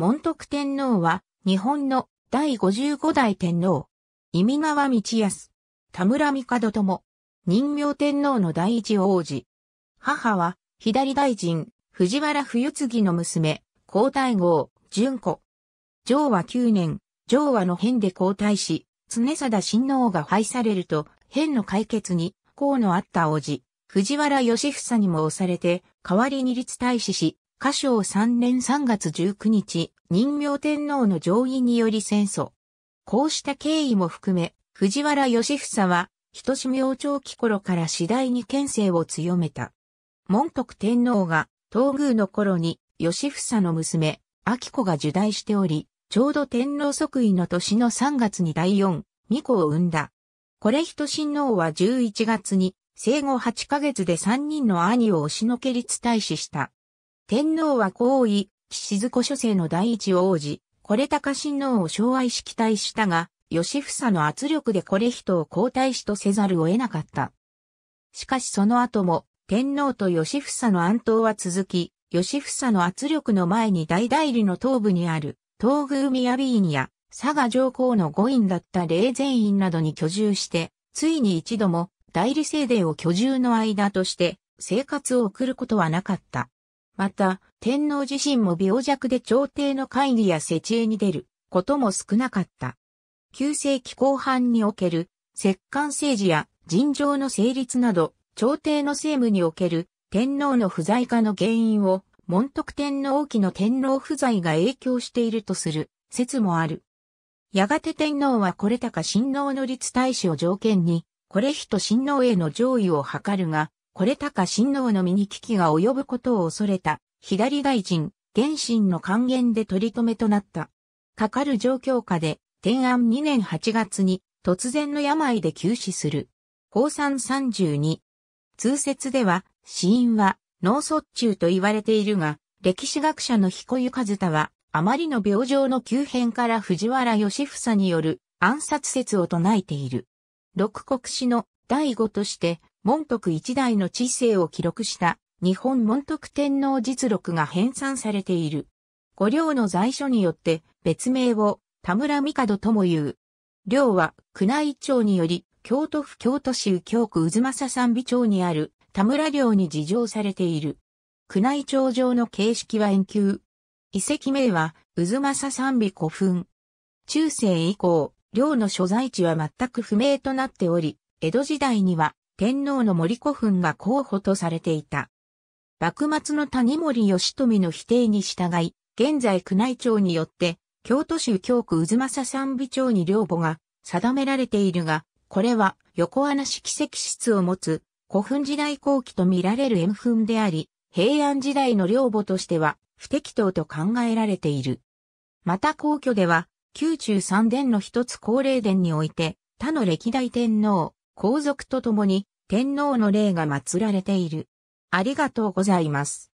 門徳天皇は、日本の第55代天皇。意味川道康。田村帝とも、人形天皇の第一王子。母は、左大臣、藤原冬次の娘、皇太后、純子。上和9年、上和の変で交代し、常貞親王が廃されると、変の解決に、功のあった王子、藤原義房にも押されて、代わりに立大使し、嘉祥3年3月19日、任明天皇の上位により戦争。こうした経緯も含め、藤原義房は、人志明朝期頃から次第に県政を強めた。門徳天皇が、東宮の頃に、義房の娘、秋子が受胎しており、ちょうど天皇即位の年の3月に第四、2子を産んだ。これ人親王は11月に、生後8ヶ月で3人の兄を押しのけ立大使した。天皇は皇位、岸津子諸世の第一王子、これ高親王を昭愛し期待したが、吉房の圧力でこれ人を皇太子とせざるを得なかった。しかしその後も、天皇と吉房の安闘は続き、吉房の圧力の前に大代理の東部にある、東宮宮院や、佐賀上皇の御院だった霊前院などに居住して、ついに一度も代理政令を居住の間として生活を送ることはなかった。また、天皇自身も病弱で朝廷の会議や世知恵に出ることも少なかった。旧世紀後半における、摂関政治や尋常の成立など、朝廷の政務における天皇の不在化の原因を、門徳天皇期の天皇不在が影響しているとする説もある。やがて天皇はこれ高親王の立大使を条件に、これ人親王への上位を図るが、これ高親王の身に危機が及ぶことを恐れた、左大臣、原神の還元で取り留めとなった。かかる状況下で、天安2年8月に、突然の病で急死する。法三32。通説では、死因は、脳卒中と言われているが、歴史学者の彦湯和田は、あまりの病状の急変から藤原義房による暗殺説を唱えている。六国史の第五として、門徳一代の知性を記録した日本門徳天皇実録が編纂されている。五領の在所によって別名を田村帝とも言う。領は宮内庁により京都府京都市右京区渦政三美町にある田村領に事情されている。宮内庁上の形式は遠球。遺跡名は渦政三美古墳。中世以降、領の所在地は全く不明となっており、江戸時代には天皇の森古墳が候補とされていた。幕末の谷森義富の否定に従い、現在宮内庁によって、京都市京区渦政三美町に寮母が定められているが、これは横穴式石室を持つ古墳時代後期と見られる円墳であり、平安時代の寮母としては不適当と考えられている。また皇居では、宮中三殿の一つ高霊殿において、他の歴代天皇、皇族と共に天皇の霊が祀られている。ありがとうございます。